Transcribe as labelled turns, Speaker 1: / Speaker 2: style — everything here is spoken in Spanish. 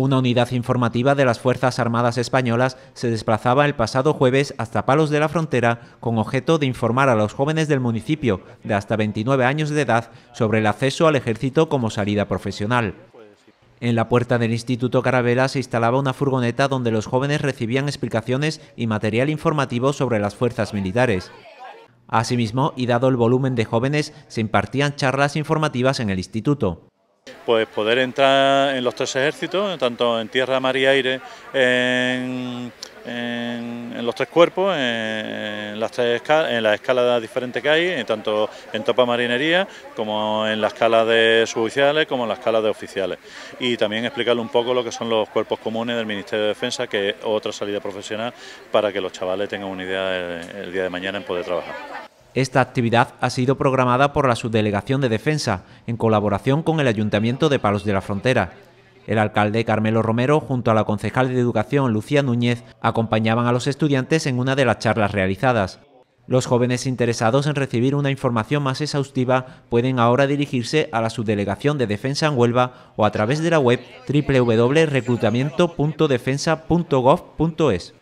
Speaker 1: Una unidad informativa de las Fuerzas Armadas Españolas se desplazaba el pasado jueves hasta Palos de la Frontera con objeto de informar a los jóvenes del municipio de hasta 29 años de edad sobre el acceso al ejército como salida profesional. En la puerta del Instituto Carabela se instalaba una furgoneta donde los jóvenes recibían explicaciones y material informativo sobre las fuerzas militares. Asimismo, y dado el volumen de jóvenes, se impartían charlas informativas en el instituto
Speaker 2: pues poder entrar en los tres ejércitos, tanto en tierra, mar y aire, en, los tres cuerpos, en, las tres escalas diferentes que hay, eh, tanto en topa marinería como en la escala de suboficiales como en la escala de oficiales. Y también explicarle un poco lo que son los cuerpos comunes del Ministerio de Defensa, que es otra salida profesional para que los chavales tengan una idea el día de mañana en poder trabajar.
Speaker 1: Esta actividad ha sido programada por la Subdelegación de Defensa, en colaboración con el Ayuntamiento de Palos de la Frontera. El alcalde Carmelo Romero, junto a la concejal de Educación Lucía Núñez, acompañaban a los estudiantes en una de las charlas realizadas. Los jóvenes interesados en recibir una información más exhaustiva pueden ahora dirigirse a la Subdelegación de Defensa en Huelva o a través de la web www.reclutamiento.defensa.gov.es.